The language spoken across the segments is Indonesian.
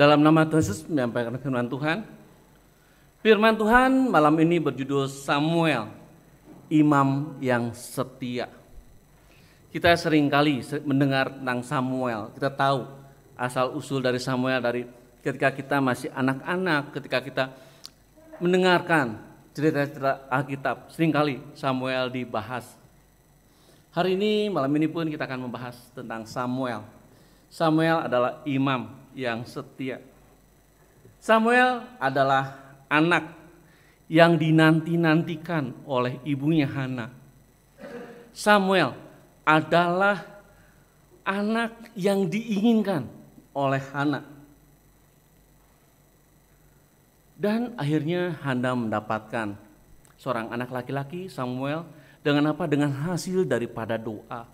Dalam nama Tuhan Yesus menyampaikan firman Tuhan. Firman Tuhan malam ini berjudul Samuel, imam yang setia. Kita seringkali mendengar tentang Samuel, kita tahu asal usul dari Samuel dari ketika kita masih anak-anak, ketika kita mendengarkan cerita-cerita Alkitab, seringkali Samuel dibahas. Hari ini, malam ini pun kita akan membahas tentang Samuel. Samuel adalah imam yang setia. Samuel adalah anak yang dinanti-nantikan oleh ibunya Hana. Samuel adalah anak yang diinginkan oleh Hana. Dan akhirnya Hana mendapatkan seorang anak laki-laki Samuel dengan apa? Dengan hasil daripada doa.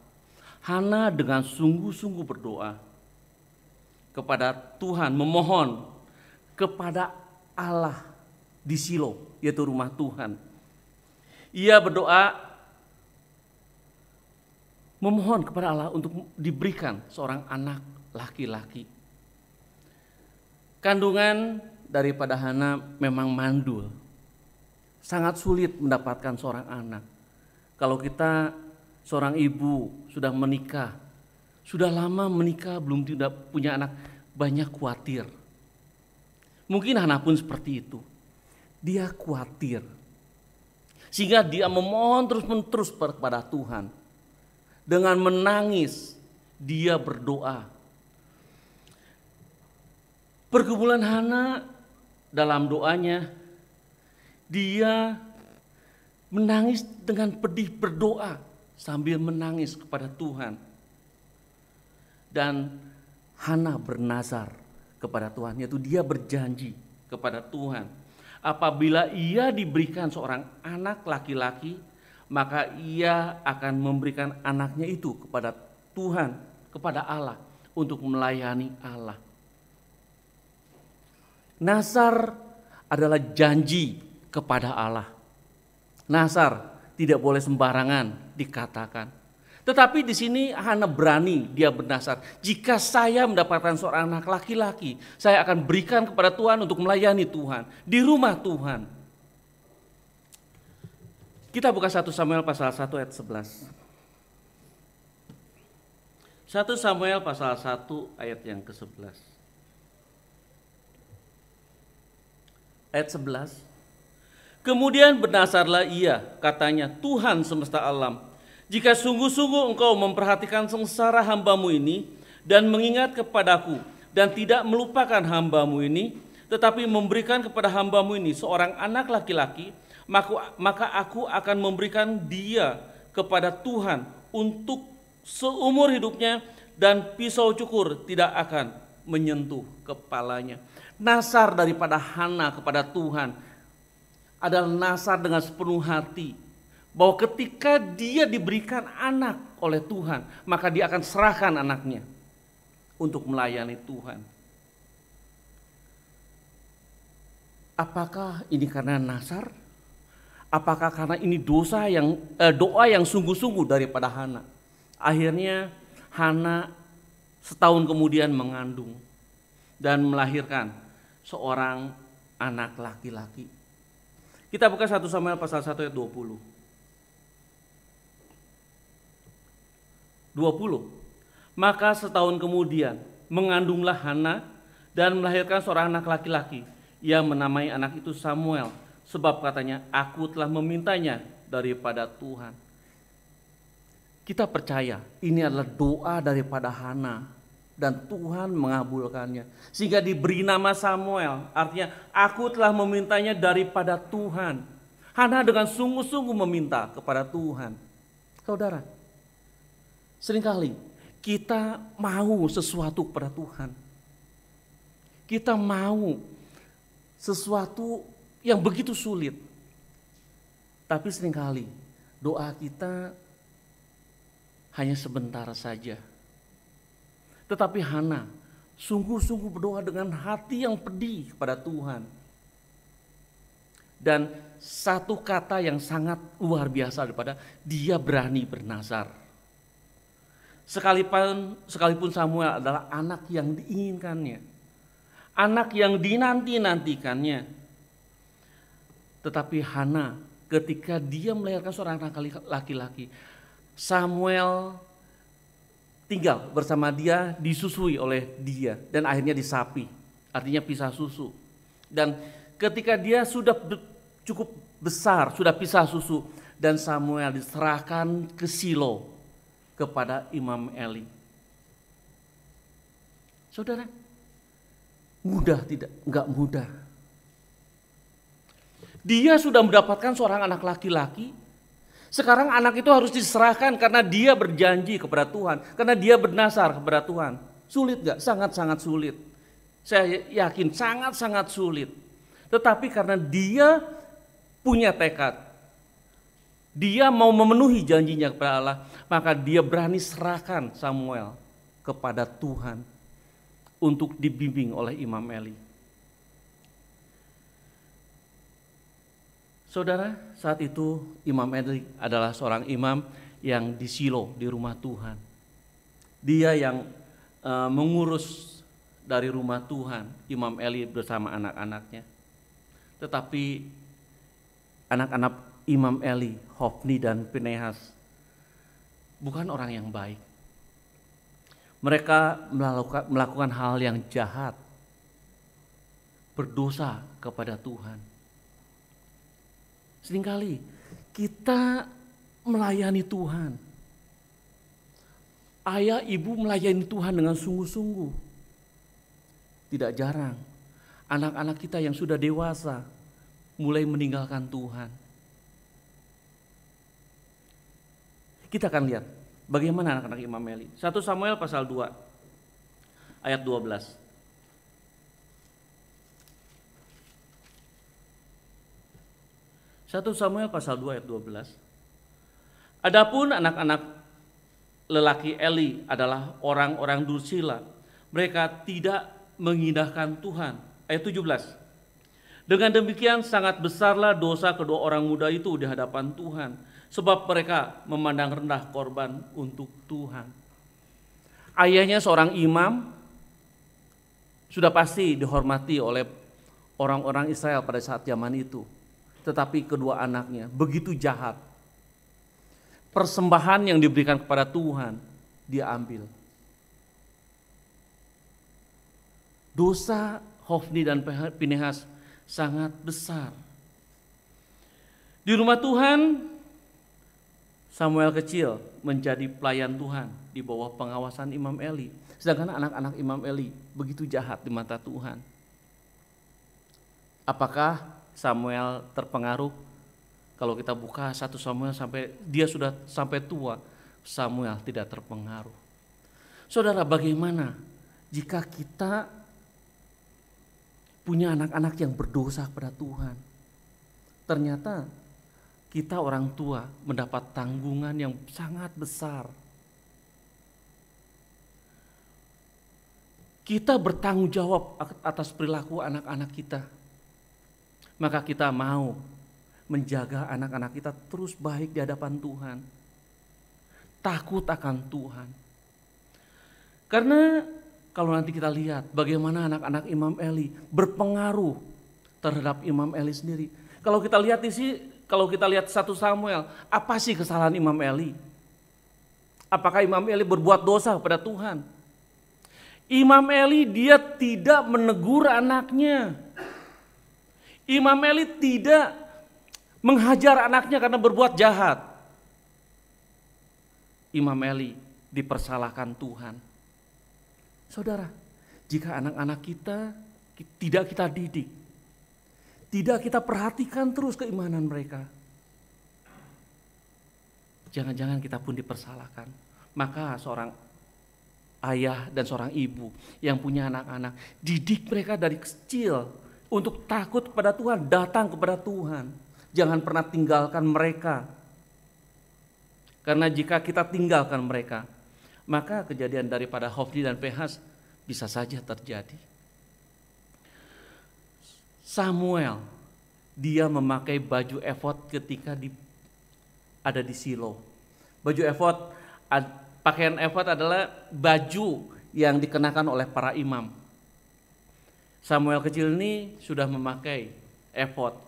Hana dengan sungguh-sungguh berdoa kepada Tuhan, memohon kepada Allah di Silo, yaitu rumah Tuhan. Ia berdoa memohon kepada Allah untuk diberikan seorang anak laki-laki. Kandungan daripada Hana memang mandul. Sangat sulit mendapatkan seorang anak. Kalau kita seorang ibu sudah menikah, sudah lama menikah belum tidak punya anak banyak khawatir. Mungkin Hana pun seperti itu. Dia khawatir. Sehingga dia memohon terus-menerus kepada Tuhan. Dengan menangis dia berdoa. Pergumulan Hana dalam doanya dia menangis dengan pedih berdoa sambil menangis kepada Tuhan dan Hana bernazar kepada Tuhan, yaitu dia berjanji kepada Tuhan. Apabila ia diberikan seorang anak laki-laki, maka ia akan memberikan anaknya itu kepada Tuhan, kepada Allah, untuk melayani Allah. Nazar adalah janji kepada Allah. Nazar tidak boleh sembarangan dikatakan. Tetapi di sini Hana berani, dia bernasar. Jika saya mendapatkan seorang anak laki-laki, saya akan berikan kepada Tuhan untuk melayani Tuhan di rumah Tuhan. Kita buka 1 Samuel pasal 1 ayat 11. 1 Samuel pasal 1 ayat yang ke-11. Ayat 11. Kemudian bernasarlah ia, katanya Tuhan semesta alam jika sungguh-sungguh engkau memperhatikan sengsara hambamu ini dan mengingat kepadaku dan tidak melupakan hambamu ini, tetapi memberikan kepada hambamu ini seorang anak laki-laki, maka, aku akan memberikan dia kepada Tuhan untuk seumur hidupnya dan pisau cukur tidak akan menyentuh kepalanya. Nasar daripada Hana kepada Tuhan adalah nasar dengan sepenuh hati, bahwa ketika dia diberikan anak oleh Tuhan, maka dia akan serahkan anaknya untuk melayani Tuhan. Apakah ini karena nasar? Apakah karena ini dosa yang eh, doa yang sungguh-sungguh daripada Hana? Akhirnya Hana setahun kemudian mengandung dan melahirkan seorang anak laki-laki. Kita buka 1 Samuel pasal 1 ayat 20. 20. Maka setahun kemudian mengandunglah Hana dan melahirkan seorang anak laki-laki. Ia menamai anak itu Samuel sebab katanya aku telah memintanya daripada Tuhan. Kita percaya ini adalah doa daripada Hana dan Tuhan mengabulkannya. Sehingga diberi nama Samuel, artinya aku telah memintanya daripada Tuhan. Hana dengan sungguh-sungguh meminta kepada Tuhan. Saudara, Seringkali kita mau sesuatu kepada Tuhan. Kita mau sesuatu yang begitu sulit. Tapi seringkali doa kita hanya sebentar saja. Tetapi Hana sungguh-sungguh berdoa dengan hati yang pedih kepada Tuhan. Dan satu kata yang sangat luar biasa daripada dia berani bernazar. Sekalipun, sekalipun Samuel adalah anak yang diinginkannya. Anak yang dinanti-nantikannya. Tetapi Hana ketika dia melahirkan seorang anak laki-laki. Samuel tinggal bersama dia, disusui oleh dia. Dan akhirnya disapi, artinya pisah susu. Dan ketika dia sudah cukup besar, sudah pisah susu. Dan Samuel diserahkan ke Silo, kepada Imam Eli. Saudara, mudah tidak? Enggak mudah. Dia sudah mendapatkan seorang anak laki-laki. Sekarang anak itu harus diserahkan karena dia berjanji kepada Tuhan. Karena dia bernasar kepada Tuhan. Sulit gak? Sangat-sangat sulit. Saya yakin sangat-sangat sulit. Tetapi karena dia punya tekad, dia mau memenuhi janjinya kepada Allah, maka dia berani serahkan Samuel kepada Tuhan untuk dibimbing oleh Imam Eli. Saudara, saat itu Imam Eli adalah seorang imam yang di silo di rumah Tuhan. Dia yang uh, mengurus dari rumah Tuhan, Imam Eli bersama anak-anaknya. Tetapi anak-anak Imam Eli, Hofni dan Pinehas bukan orang yang baik. Mereka melakukan, melakukan hal yang jahat, berdosa kepada Tuhan. Seringkali kita melayani Tuhan. Ayah ibu melayani Tuhan dengan sungguh-sungguh. Tidak jarang anak-anak kita yang sudah dewasa mulai meninggalkan Tuhan Kita akan lihat bagaimana anak-anak Imam Eli. 1 Samuel pasal 2 ayat 12. Satu Samuel pasal 2 ayat 12. Adapun anak-anak lelaki Eli adalah orang-orang dursila. Mereka tidak mengindahkan Tuhan. Ayat 17. Dengan demikian sangat besarlah dosa kedua orang muda itu di hadapan Tuhan Sebab mereka memandang rendah korban untuk Tuhan. Ayahnya seorang imam, sudah pasti dihormati oleh orang-orang Israel pada saat zaman itu. Tetapi kedua anaknya begitu jahat. Persembahan yang diberikan kepada Tuhan, dia ambil. Dosa Hofni dan Pinehas sangat besar. Di rumah Tuhan Samuel kecil menjadi pelayan Tuhan di bawah pengawasan Imam Eli. Sedangkan anak-anak Imam Eli begitu jahat di mata Tuhan. Apakah Samuel terpengaruh? Kalau kita buka satu Samuel sampai dia sudah sampai tua, Samuel tidak terpengaruh. Saudara, bagaimana jika kita punya anak-anak yang berdosa kepada Tuhan? Ternyata kita orang tua mendapat tanggungan yang sangat besar. Kita bertanggung jawab atas perilaku anak-anak kita. Maka kita mau menjaga anak-anak kita terus baik di hadapan Tuhan. Takut akan Tuhan. Karena kalau nanti kita lihat bagaimana anak-anak Imam Eli berpengaruh terhadap Imam Eli sendiri. Kalau kita lihat di sini kalau kita lihat satu Samuel, apa sih kesalahan Imam Eli? Apakah Imam Eli berbuat dosa kepada Tuhan? Imam Eli dia tidak menegur anaknya. Imam Eli tidak menghajar anaknya karena berbuat jahat. Imam Eli dipersalahkan Tuhan. Saudara, jika anak-anak kita tidak kita didik, tidak kita perhatikan terus keimanan mereka. Jangan-jangan kita pun dipersalahkan. Maka seorang ayah dan seorang ibu yang punya anak-anak, didik mereka dari kecil untuk takut kepada Tuhan, datang kepada Tuhan. Jangan pernah tinggalkan mereka. Karena jika kita tinggalkan mereka, maka kejadian daripada Hofni dan Pehas bisa saja terjadi. Samuel dia memakai baju efod ketika di, ada di Silo. Baju efod pakaian efod adalah baju yang dikenakan oleh para imam. Samuel kecil ini sudah memakai efod.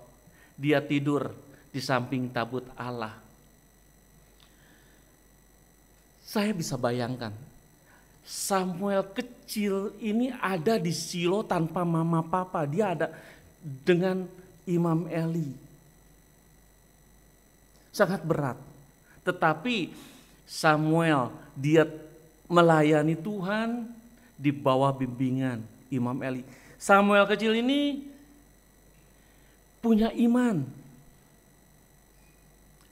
Dia tidur di samping tabut Allah. Saya bisa bayangkan Samuel kecil ini ada di Silo tanpa mama papa. Dia ada dengan Imam Eli. Sangat berat. Tetapi Samuel dia melayani Tuhan di bawah bimbingan Imam Eli. Samuel kecil ini punya iman.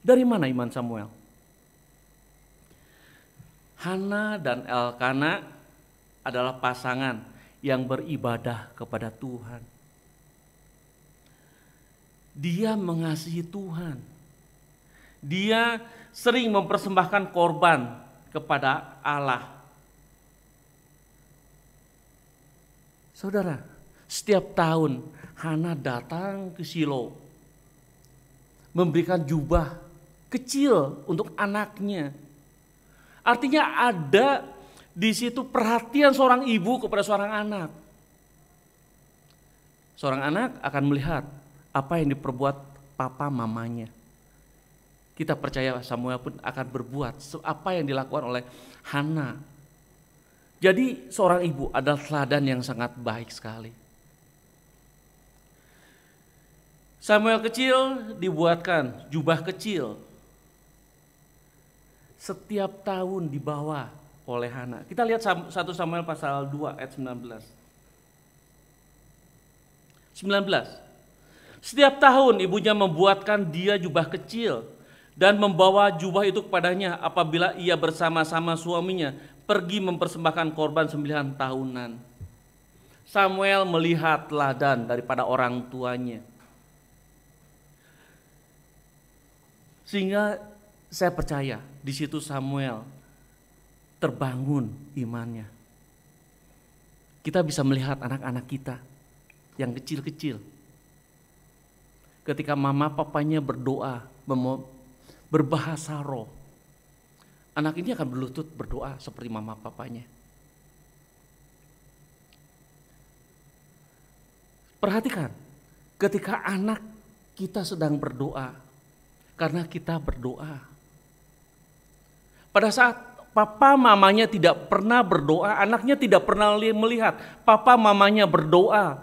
Dari mana iman Samuel? Hana dan Elkana adalah pasangan yang beribadah kepada Tuhan. Dia mengasihi Tuhan. Dia sering mempersembahkan korban kepada Allah. Saudara, setiap tahun Hana datang ke Silo memberikan jubah kecil untuk anaknya. Artinya ada di situ perhatian seorang ibu kepada seorang anak. Seorang anak akan melihat apa yang diperbuat papa mamanya. Kita percaya Samuel pun akan berbuat apa yang dilakukan oleh Hana. Jadi seorang ibu adalah teladan yang sangat baik sekali. Samuel kecil dibuatkan jubah kecil. Setiap tahun dibawa oleh Hana. Kita lihat 1 Samuel pasal 2 ayat 19. 19. Setiap tahun ibunya membuatkan dia jubah kecil dan membawa jubah itu kepadanya apabila ia bersama-sama suaminya pergi mempersembahkan korban sembilan tahunan. Samuel melihat ladan daripada orang tuanya. Sehingga saya percaya di situ Samuel terbangun imannya. Kita bisa melihat anak-anak kita yang kecil-kecil ketika mama papanya berdoa, berbahasa roh. Anak ini akan berlutut berdoa seperti mama papanya. Perhatikan, ketika anak kita sedang berdoa, karena kita berdoa. Pada saat papa mamanya tidak pernah berdoa, anaknya tidak pernah melihat papa mamanya berdoa.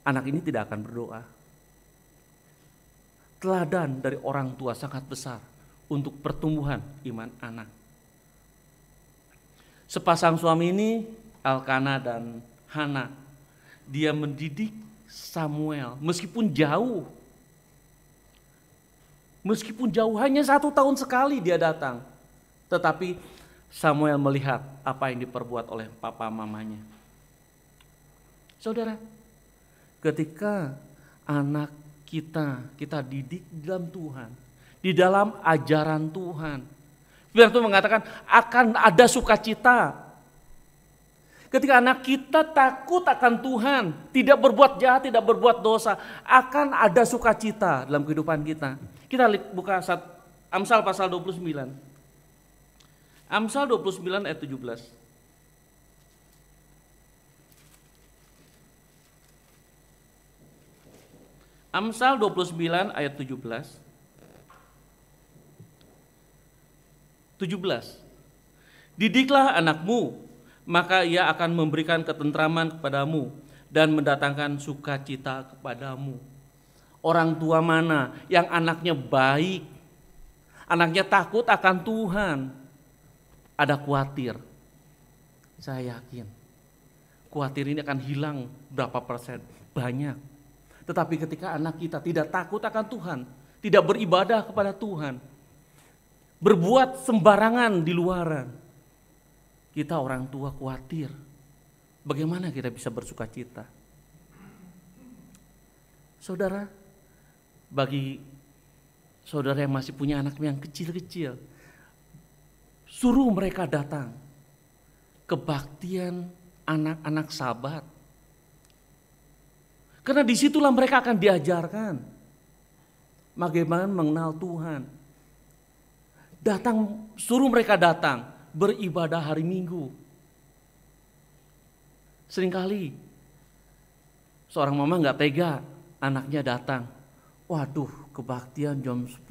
Anak ini tidak akan berdoa teladan dari orang tua sangat besar untuk pertumbuhan iman anak. Sepasang suami ini Alkana dan Hana. Dia mendidik Samuel meskipun jauh. Meskipun jauh hanya satu tahun sekali dia datang. Tetapi Samuel melihat apa yang diperbuat oleh papa mamanya. Saudara, ketika anak kita, kita didik di dalam Tuhan, di dalam ajaran Tuhan. Firman Tuhan mengatakan akan ada sukacita. Ketika anak kita takut akan Tuhan, tidak berbuat jahat, tidak berbuat dosa, akan ada sukacita dalam kehidupan kita. Kita buka Amsal pasal 29. Amsal 29 ayat 17. Amsal 29 ayat 17. 17. Didiklah anakmu, maka ia akan memberikan ketentraman kepadamu dan mendatangkan sukacita kepadamu. Orang tua mana yang anaknya baik, anaknya takut akan Tuhan, ada khawatir. Saya yakin, khawatir ini akan hilang berapa persen? Banyak tetapi ketika anak kita tidak takut akan Tuhan, tidak beribadah kepada Tuhan, berbuat sembarangan di luaran, kita orang tua khawatir. Bagaimana kita bisa bersuka cita? Saudara, bagi saudara yang masih punya anak yang kecil-kecil, suruh mereka datang kebaktian anak-anak sahabat karena disitulah mereka akan diajarkan. Bagaimana mengenal Tuhan. Datang, suruh mereka datang beribadah hari minggu. Seringkali seorang mama nggak tega anaknya datang. Waduh kebaktian jam 10.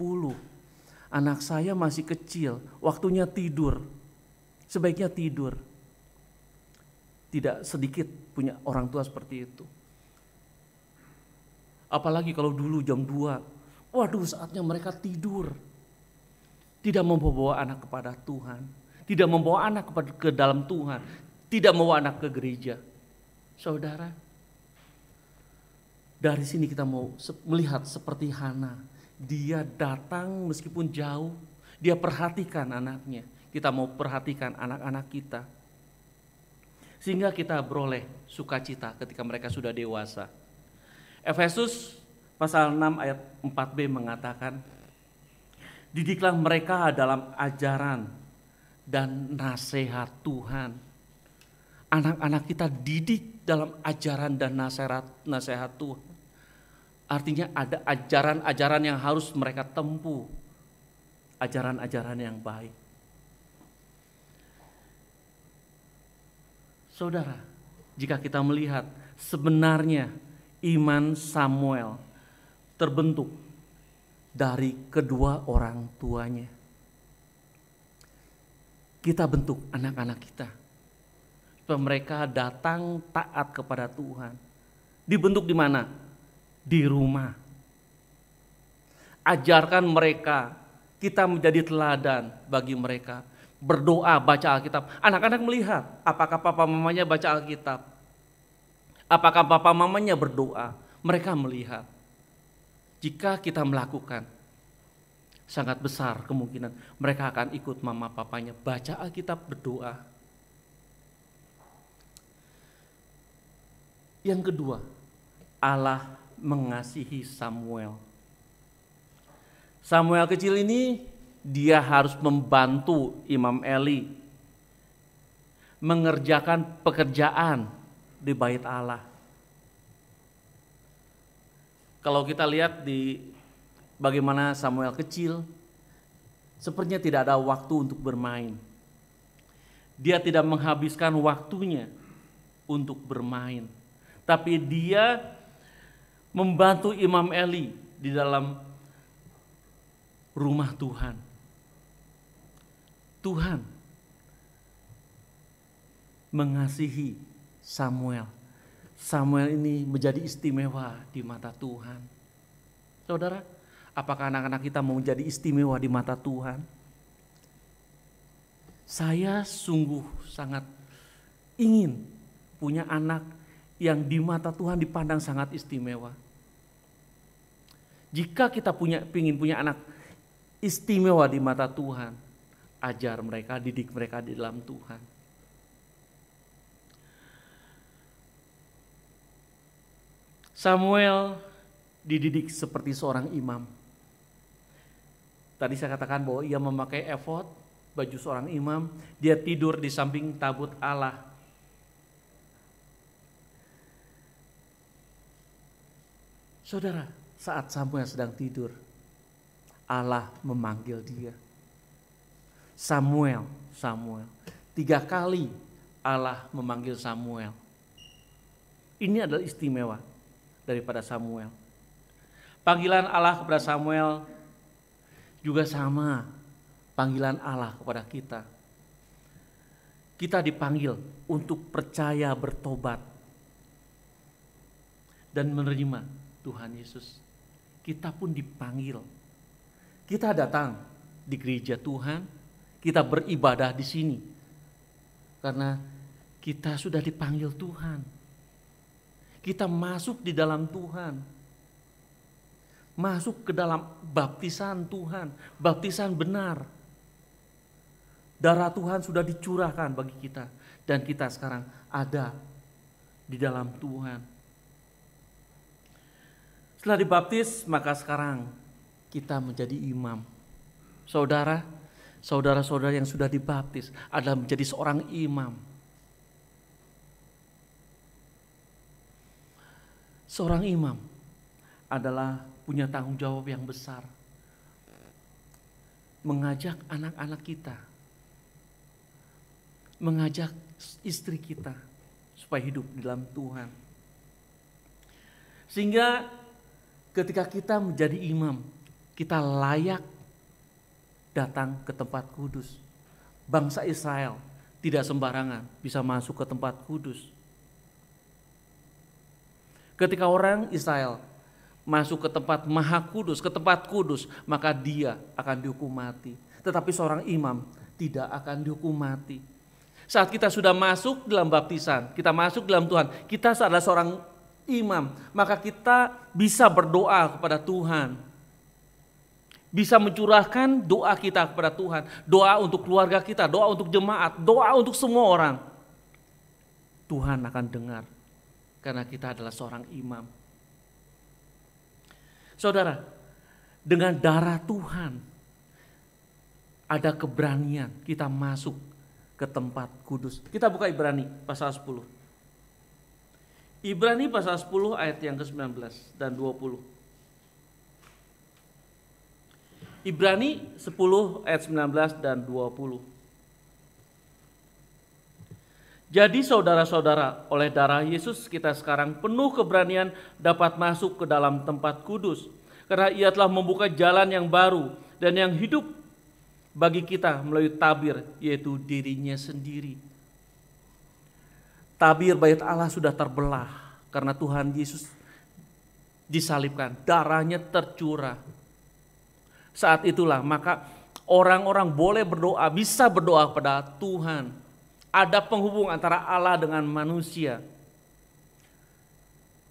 Anak saya masih kecil, waktunya tidur. Sebaiknya tidur. Tidak sedikit punya orang tua seperti itu. Apalagi kalau dulu jam 2. Waduh saatnya mereka tidur. Tidak membawa anak kepada Tuhan. Tidak membawa anak kepada ke dalam Tuhan. Tidak membawa anak ke gereja. Saudara, dari sini kita mau melihat seperti Hana. Dia datang meskipun jauh. Dia perhatikan anaknya. Kita mau perhatikan anak-anak kita. Sehingga kita beroleh sukacita ketika mereka sudah dewasa. Efesus pasal 6 ayat 4b mengatakan, didiklah mereka dalam ajaran dan nasihat Tuhan. Anak-anak kita didik dalam ajaran dan nasihat nasihat Tuhan. Artinya ada ajaran-ajaran yang harus mereka tempuh. Ajaran-ajaran yang baik. Saudara, jika kita melihat sebenarnya iman Samuel terbentuk dari kedua orang tuanya. Kita bentuk anak-anak kita. Supaya mereka datang taat kepada Tuhan. Dibentuk di mana? Di rumah. Ajarkan mereka, kita menjadi teladan bagi mereka. Berdoa, baca Alkitab. Anak-anak melihat apakah papa mamanya baca Alkitab Apakah papa mamanya berdoa? Mereka melihat. Jika kita melakukan, sangat besar kemungkinan mereka akan ikut mama papanya baca Alkitab berdoa. Yang kedua, Allah mengasihi Samuel. Samuel kecil ini dia harus membantu Imam Eli mengerjakan pekerjaan di bait Allah. Kalau kita lihat di bagaimana Samuel kecil, sepertinya tidak ada waktu untuk bermain. Dia tidak menghabiskan waktunya untuk bermain, tapi dia membantu Imam Eli di dalam rumah Tuhan. Tuhan mengasihi Samuel. Samuel ini menjadi istimewa di mata Tuhan. Saudara, apakah anak-anak kita mau menjadi istimewa di mata Tuhan? Saya sungguh sangat ingin punya anak yang di mata Tuhan dipandang sangat istimewa. Jika kita punya pingin punya anak istimewa di mata Tuhan, ajar mereka, didik mereka di dalam Tuhan Samuel dididik seperti seorang imam. Tadi saya katakan bahwa ia memakai efod, baju seorang imam, dia tidur di samping tabut Allah. Saudara, saat Samuel sedang tidur, Allah memanggil dia. Samuel, Samuel. Tiga kali Allah memanggil Samuel. Ini adalah istimewa daripada Samuel. Panggilan Allah kepada Samuel juga sama panggilan Allah kepada kita. Kita dipanggil untuk percaya bertobat dan menerima Tuhan Yesus. Kita pun dipanggil. Kita datang di gereja Tuhan, kita beribadah di sini. Karena kita sudah dipanggil Tuhan kita masuk di dalam Tuhan. Masuk ke dalam baptisan Tuhan, baptisan benar. Darah Tuhan sudah dicurahkan bagi kita dan kita sekarang ada di dalam Tuhan. Setelah dibaptis, maka sekarang kita menjadi imam. Saudara, saudara-saudara yang sudah dibaptis adalah menjadi seorang imam seorang imam adalah punya tanggung jawab yang besar. Mengajak anak-anak kita, mengajak istri kita supaya hidup di dalam Tuhan. Sehingga ketika kita menjadi imam, kita layak datang ke tempat kudus. Bangsa Israel tidak sembarangan bisa masuk ke tempat kudus Ketika orang Israel masuk ke tempat maha kudus, ke tempat kudus, maka dia akan dihukum mati. Tetapi seorang imam tidak akan dihukum mati. Saat kita sudah masuk dalam baptisan, kita masuk dalam Tuhan, kita adalah seorang imam, maka kita bisa berdoa kepada Tuhan. Bisa mencurahkan doa kita kepada Tuhan, doa untuk keluarga kita, doa untuk jemaat, doa untuk semua orang. Tuhan akan dengar karena kita adalah seorang imam. Saudara, dengan darah Tuhan ada keberanian kita masuk ke tempat kudus. Kita buka Ibrani pasal 10. Ibrani pasal 10 ayat yang ke-19 dan 20. Ibrani 10 ayat 19 dan 20. Jadi saudara-saudara, oleh darah Yesus kita sekarang penuh keberanian dapat masuk ke dalam tempat kudus. Karena ia telah membuka jalan yang baru dan yang hidup bagi kita melalui tabir, yaitu dirinya sendiri. Tabir bait Allah sudah terbelah karena Tuhan Yesus disalibkan, darahnya tercurah. Saat itulah maka orang-orang boleh berdoa, bisa berdoa pada Tuhan ada penghubung antara Allah dengan manusia.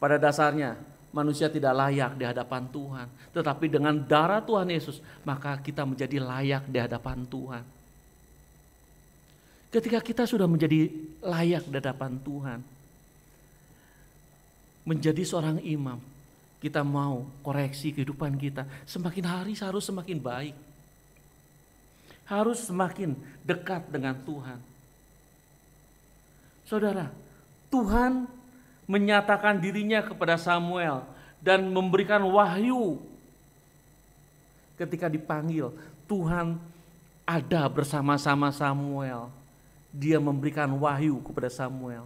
Pada dasarnya manusia tidak layak di hadapan Tuhan, tetapi dengan darah Tuhan Yesus maka kita menjadi layak di hadapan Tuhan. Ketika kita sudah menjadi layak di hadapan Tuhan, menjadi seorang imam, kita mau koreksi kehidupan kita. Semakin hari harus semakin baik. Harus semakin dekat dengan Tuhan. Saudara, Tuhan menyatakan dirinya kepada Samuel dan memberikan wahyu ketika dipanggil. Tuhan ada bersama-sama Samuel. Dia memberikan wahyu kepada Samuel.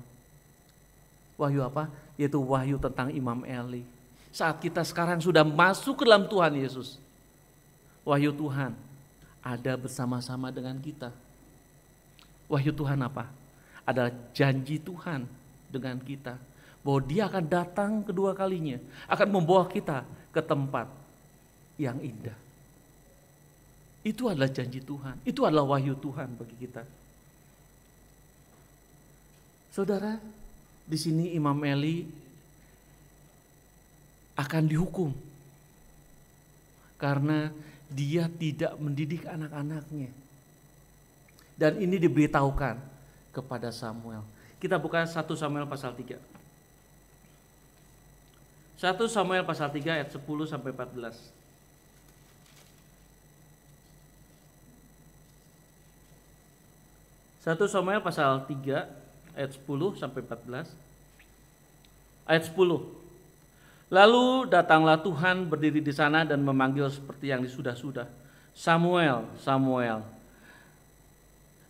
Wahyu apa? Yaitu wahyu tentang Imam Eli. Saat kita sekarang sudah masuk ke dalam Tuhan Yesus. Wahyu Tuhan ada bersama-sama dengan kita. Wahyu Tuhan apa? adalah janji Tuhan dengan kita bahwa dia akan datang kedua kalinya, akan membawa kita ke tempat yang indah. Itu adalah janji Tuhan, itu adalah wahyu Tuhan bagi kita. Saudara, di sini Imam Eli akan dihukum karena dia tidak mendidik anak-anaknya. Dan ini diberitahukan kepada Samuel. Kita buka 1 Samuel pasal 3. 1 Samuel pasal 3 ayat 10 sampai 14. Satu Samuel pasal 3 ayat 10 sampai 14. Ayat 10. Lalu datanglah Tuhan berdiri di sana dan memanggil seperti yang disudah-sudah. Samuel, Samuel.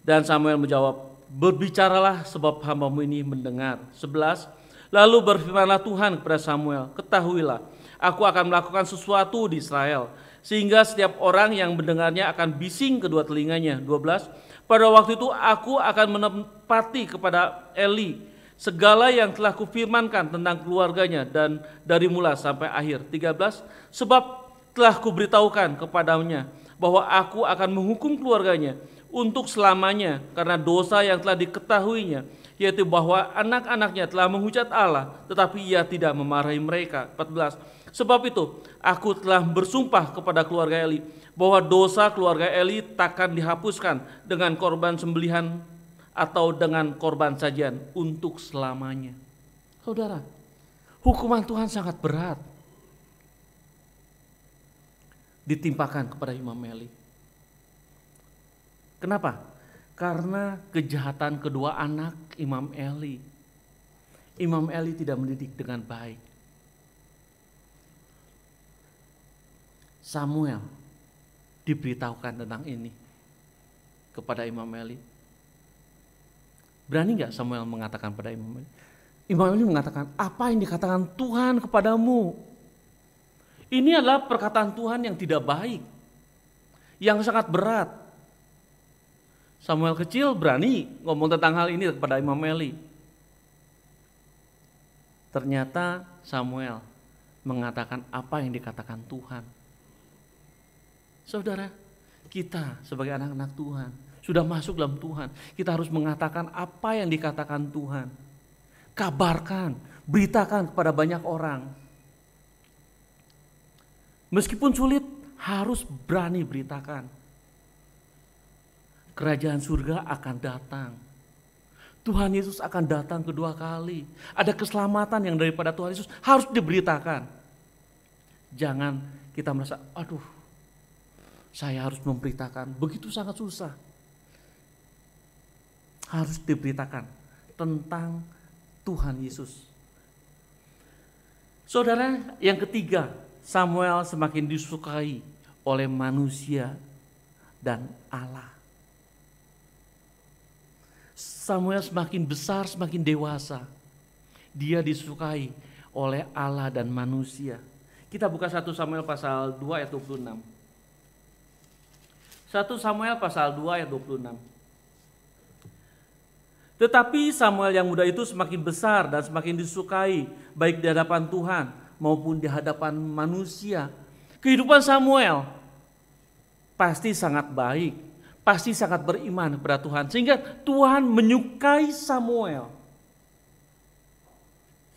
Dan Samuel menjawab, berbicaralah sebab hambamu ini mendengar. 11. Lalu berfirmanlah Tuhan kepada Samuel, ketahuilah, aku akan melakukan sesuatu di Israel, sehingga setiap orang yang mendengarnya akan bising kedua telinganya. 12. Pada waktu itu aku akan menempati kepada Eli segala yang telah kufirmankan tentang keluarganya dan dari mula sampai akhir. 13. Sebab telah kuberitahukan kepadanya bahwa aku akan menghukum keluarganya untuk selamanya karena dosa yang telah diketahuinya yaitu bahwa anak-anaknya telah menghujat Allah tetapi ia tidak memarahi mereka 14 sebab itu aku telah bersumpah kepada keluarga Eli bahwa dosa keluarga Eli takkan dihapuskan dengan korban sembelihan atau dengan korban sajian untuk selamanya saudara hukuman Tuhan sangat berat ditimpakan kepada Imam Eli Kenapa? Karena kejahatan kedua anak Imam Eli. Imam Eli tidak mendidik dengan baik. Samuel diberitahukan tentang ini kepada Imam Eli. Berani nggak Samuel mengatakan pada Imam Eli? Imam Eli mengatakan, apa yang dikatakan Tuhan kepadamu? Ini adalah perkataan Tuhan yang tidak baik, yang sangat berat Samuel kecil berani ngomong tentang hal ini kepada Imam Eli. Ternyata Samuel mengatakan apa yang dikatakan Tuhan. Saudara, kita sebagai anak-anak Tuhan sudah masuk dalam Tuhan. Kita harus mengatakan apa yang dikatakan Tuhan. Kabarkan, beritakan kepada banyak orang. Meskipun sulit, harus berani beritakan kerajaan surga akan datang. Tuhan Yesus akan datang kedua kali. Ada keselamatan yang daripada Tuhan Yesus harus diberitakan. Jangan kita merasa, aduh saya harus memberitakan. Begitu sangat susah. Harus diberitakan tentang Tuhan Yesus. Saudara, yang ketiga, Samuel semakin disukai oleh manusia dan Allah. Samuel semakin besar, semakin dewasa. Dia disukai oleh Allah dan manusia. Kita buka 1 Samuel pasal 2 ayat 26. 1 Samuel pasal 2 ayat 26. Tetapi Samuel yang muda itu semakin besar dan semakin disukai baik di hadapan Tuhan maupun di hadapan manusia. Kehidupan Samuel pasti sangat baik pasti sangat beriman kepada Tuhan. Sehingga Tuhan menyukai Samuel.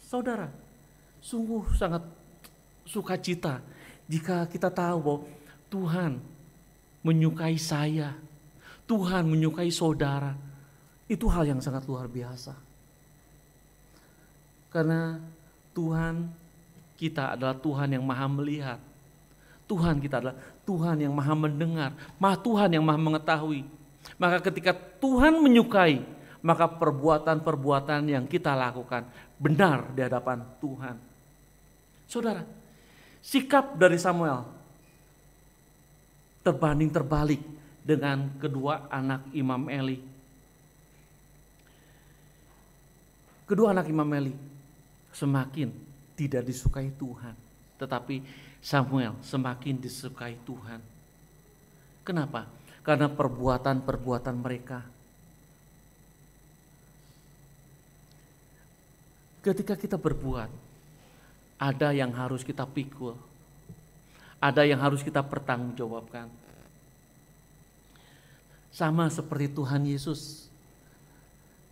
Saudara, sungguh sangat sukacita jika kita tahu bahwa Tuhan menyukai saya. Tuhan menyukai saudara. Itu hal yang sangat luar biasa. Karena Tuhan kita adalah Tuhan yang maha melihat. Tuhan kita adalah Tuhan yang maha mendengar, maha Tuhan yang maha mengetahui. Maka ketika Tuhan menyukai, maka perbuatan-perbuatan yang kita lakukan benar di hadapan Tuhan. Saudara, sikap dari Samuel terbanding terbalik dengan kedua anak Imam Eli. Kedua anak Imam Eli semakin tidak disukai Tuhan. Tetapi Samuel semakin disukai Tuhan. Kenapa? Karena perbuatan-perbuatan mereka. Ketika kita berbuat, ada yang harus kita pikul, ada yang harus kita pertanggungjawabkan. Sama seperti Tuhan Yesus.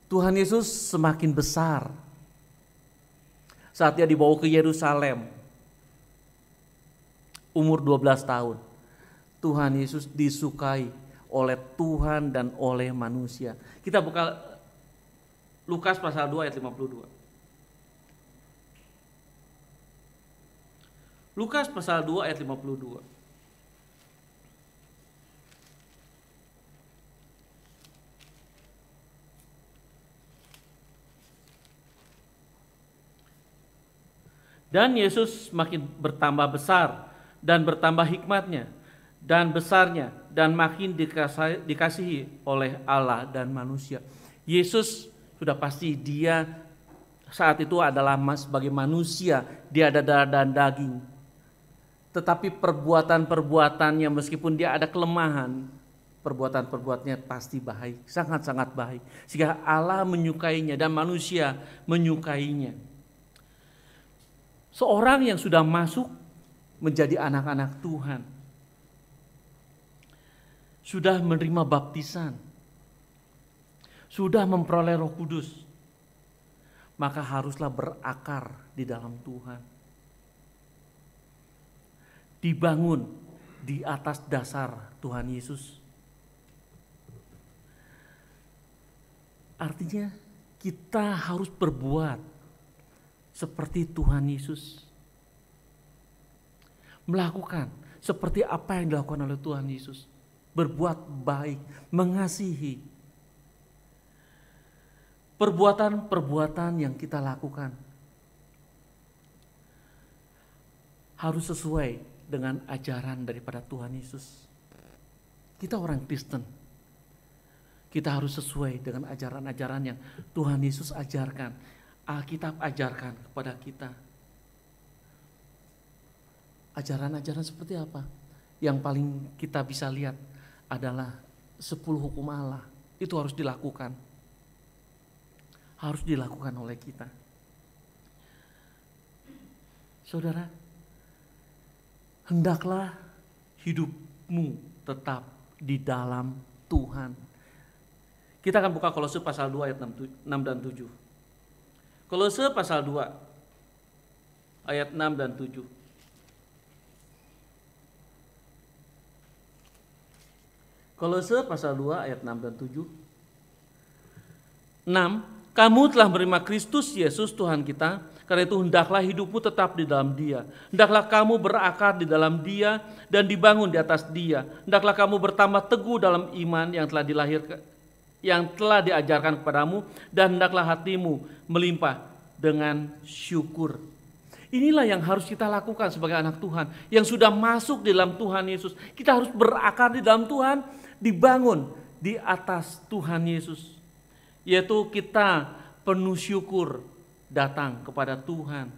Tuhan Yesus semakin besar saat dia dibawa ke Yerusalem, umur 12 tahun. Tuhan Yesus disukai oleh Tuhan dan oleh manusia. Kita buka Lukas pasal 2 ayat 52. Lukas pasal 2 ayat 52. Dan Yesus makin bertambah besar dan bertambah hikmatnya dan besarnya dan makin dikasihi oleh Allah dan manusia. Yesus sudah pasti dia saat itu adalah sebagai manusia, dia ada darah dan daging. Tetapi perbuatan-perbuatannya meskipun dia ada kelemahan, perbuatan-perbuatannya pasti baik, sangat-sangat baik. Sehingga Allah menyukainya dan manusia menyukainya. Seorang yang sudah masuk menjadi anak-anak Tuhan. Sudah menerima baptisan. Sudah memperoleh Roh Kudus. Maka haruslah berakar di dalam Tuhan. Dibangun di atas dasar Tuhan Yesus. Artinya kita harus berbuat seperti Tuhan Yesus melakukan seperti apa yang dilakukan oleh Tuhan Yesus. Berbuat baik, mengasihi. Perbuatan-perbuatan yang kita lakukan harus sesuai dengan ajaran daripada Tuhan Yesus. Kita orang Kristen, kita harus sesuai dengan ajaran-ajaran yang Tuhan Yesus ajarkan, Alkitab ajarkan kepada kita ajaran-ajaran seperti apa? Yang paling kita bisa lihat adalah sepuluh hukum Allah. Itu harus dilakukan. Harus dilakukan oleh kita. Saudara, hendaklah hidupmu tetap di dalam Tuhan. Kita akan buka Kolose pasal 2 ayat 6 dan 7. Kolose pasal 2 ayat 6 dan 7. Kolose pasal 2 ayat 6 dan 7. 6. Kamu telah menerima Kristus Yesus Tuhan kita, karena itu hendaklah hidupmu tetap di dalam dia. Hendaklah kamu berakar di dalam dia dan dibangun di atas dia. Hendaklah kamu bertambah teguh dalam iman yang telah dilahirkan yang telah diajarkan kepadamu dan hendaklah hatimu melimpah dengan syukur Inilah yang harus kita lakukan sebagai anak Tuhan. Yang sudah masuk di dalam Tuhan Yesus. Kita harus berakar di dalam Tuhan. Dibangun di atas Tuhan Yesus. Yaitu kita penuh syukur datang kepada Tuhan.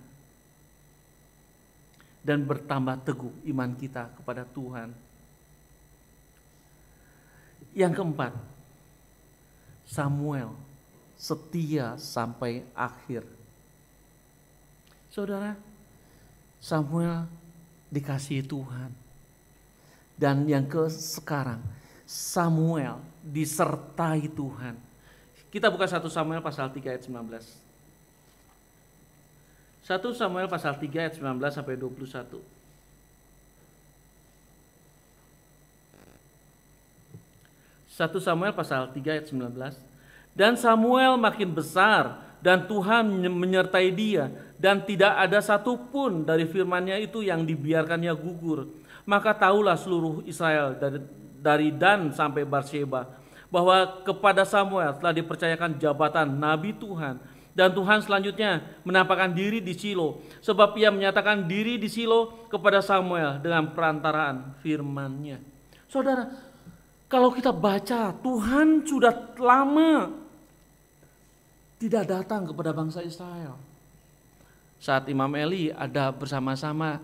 Dan bertambah teguh iman kita kepada Tuhan. Yang keempat, Samuel setia sampai akhir. Saudara, Samuel dikasihi Tuhan. Dan yang ke sekarang, Samuel disertai Tuhan. Kita buka 1 Samuel pasal 3 ayat 19. 1 Samuel pasal 3 ayat 19 sampai 21. Satu Samuel pasal 3 ayat 19. Dan Samuel makin besar dan Tuhan menyertai dia dan tidak ada satupun dari firmannya itu yang dibiarkannya gugur. Maka tahulah seluruh Israel dari, dari Dan sampai Barsheba bahwa kepada Samuel telah dipercayakan jabatan Nabi Tuhan dan Tuhan selanjutnya menampakkan diri di Silo sebab ia menyatakan diri di Silo kepada Samuel dengan perantaraan firman-Nya. Saudara, kalau kita baca Tuhan sudah lama tidak datang kepada bangsa Israel. Saat Imam Eli ada bersama-sama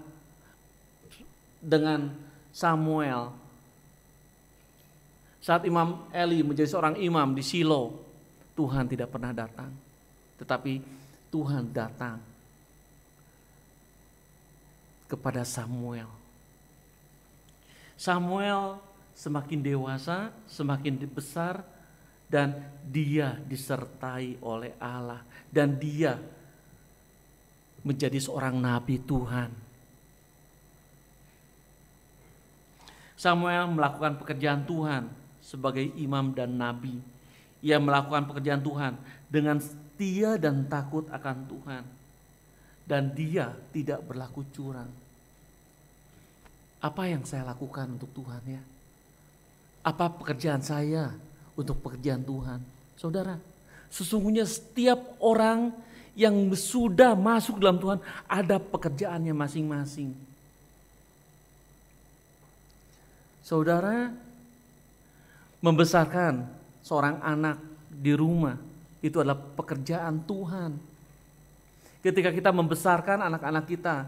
dengan Samuel. Saat Imam Eli menjadi seorang imam di Silo, Tuhan tidak pernah datang. Tetapi Tuhan datang kepada Samuel. Samuel semakin dewasa, semakin besar, dan dia disertai oleh Allah dan dia menjadi seorang nabi Tuhan. Samuel melakukan pekerjaan Tuhan sebagai imam dan nabi. Ia melakukan pekerjaan Tuhan dengan setia dan takut akan Tuhan. Dan dia tidak berlaku curang. Apa yang saya lakukan untuk Tuhan ya? Apa pekerjaan saya? untuk pekerjaan Tuhan. Saudara, sesungguhnya setiap orang yang sudah masuk dalam Tuhan ada pekerjaannya masing-masing. Saudara, membesarkan seorang anak di rumah itu adalah pekerjaan Tuhan. Ketika kita membesarkan anak-anak kita,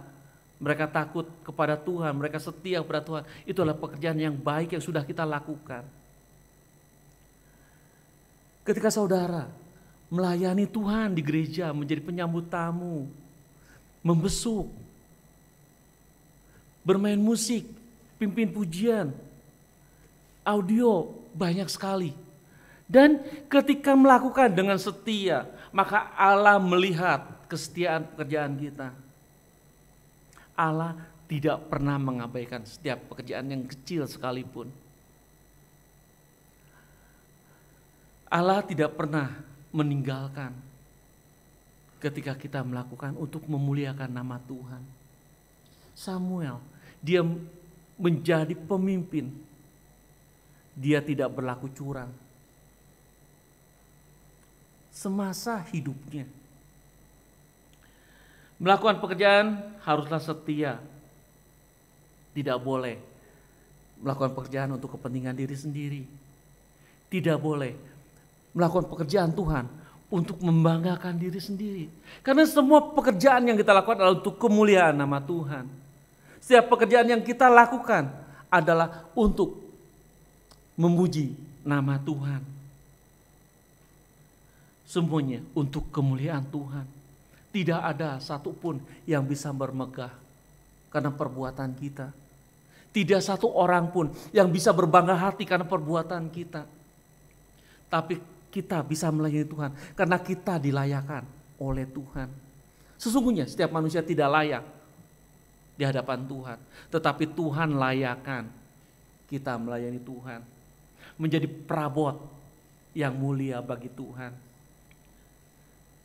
mereka takut kepada Tuhan, mereka setia kepada Tuhan. Itu adalah pekerjaan yang baik yang sudah kita lakukan. Ketika saudara melayani Tuhan di gereja, menjadi penyambut tamu, membesuk, bermain musik, pimpin pujian, audio banyak sekali. Dan ketika melakukan dengan setia, maka Allah melihat kesetiaan pekerjaan kita. Allah tidak pernah mengabaikan setiap pekerjaan yang kecil sekalipun. Allah tidak pernah meninggalkan ketika kita melakukan untuk memuliakan nama Tuhan. Samuel, dia menjadi pemimpin. Dia tidak berlaku curang. Semasa hidupnya. Melakukan pekerjaan haruslah setia. Tidak boleh melakukan pekerjaan untuk kepentingan diri sendiri. Tidak boleh melakukan pekerjaan Tuhan untuk membanggakan diri sendiri. Karena semua pekerjaan yang kita lakukan adalah untuk kemuliaan nama Tuhan. Setiap pekerjaan yang kita lakukan adalah untuk memuji nama Tuhan. Semuanya untuk kemuliaan Tuhan. Tidak ada satupun yang bisa bermegah karena perbuatan kita. Tidak satu orang pun yang bisa berbangga hati karena perbuatan kita. Tapi kita bisa melayani Tuhan karena kita dilayakan oleh Tuhan. Sesungguhnya setiap manusia tidak layak di hadapan Tuhan, tetapi Tuhan layakan kita melayani Tuhan, menjadi perabot yang mulia bagi Tuhan.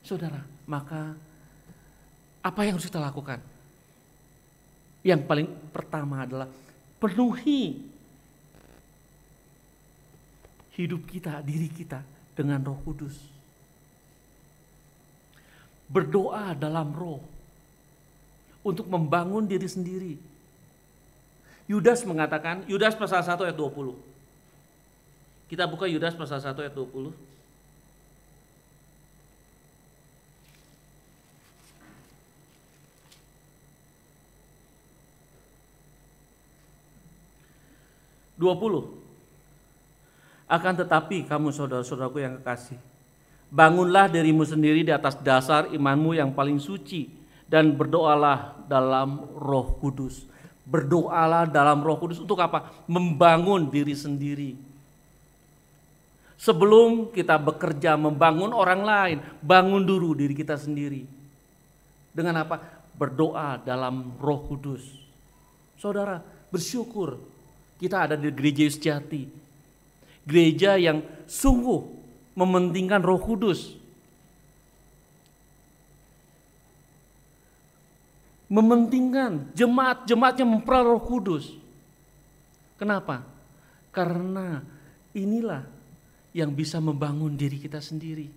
Saudara, maka apa yang harus kita lakukan? Yang paling pertama adalah penuhi hidup kita, diri kita dengan Roh Kudus. Berdoa dalam roh untuk membangun diri sendiri. Yudas mengatakan, Yudas pasal 1 ayat 20. Kita buka Yudas pasal 1 ayat 20. Dua puluh, akan tetapi kamu saudara-saudaraku yang kekasih, bangunlah dirimu sendiri di atas dasar imanmu yang paling suci dan berdoalah dalam roh kudus. Berdoalah dalam roh kudus untuk apa? Membangun diri sendiri. Sebelum kita bekerja membangun orang lain, bangun dulu diri kita sendiri. Dengan apa? Berdoa dalam roh kudus. Saudara, bersyukur kita ada di gereja sejati gereja yang sungguh mementingkan Roh Kudus. Mementingkan jemaat-jemaatnya memperoleh Roh Kudus. Kenapa? Karena inilah yang bisa membangun diri kita sendiri.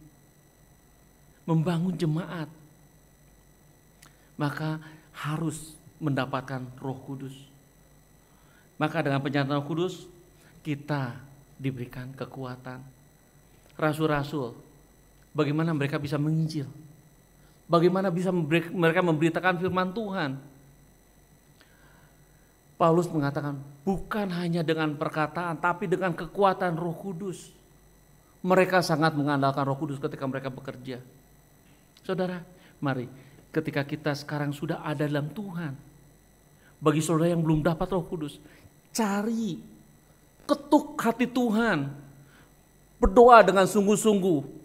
Membangun jemaat. Maka harus mendapatkan Roh Kudus. Maka dengan penyertaan Roh Kudus kita diberikan kekuatan. Rasul-rasul, bagaimana mereka bisa menginjil? Bagaimana bisa mereka memberitakan firman Tuhan? Paulus mengatakan, bukan hanya dengan perkataan, tapi dengan kekuatan Roh Kudus. Mereka sangat mengandalkan Roh Kudus ketika mereka bekerja. Saudara, mari ketika kita sekarang sudah ada dalam Tuhan, bagi saudara yang belum dapat Roh Kudus, cari Ketuk hati Tuhan. Berdoa dengan sungguh-sungguh.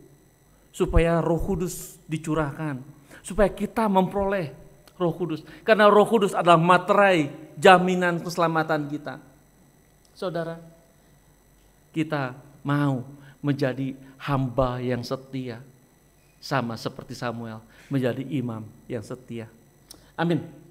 Supaya roh kudus dicurahkan. Supaya kita memperoleh roh kudus. Karena roh kudus adalah materai jaminan keselamatan kita. Saudara, kita mau menjadi hamba yang setia. Sama seperti Samuel menjadi imam yang setia. Amin.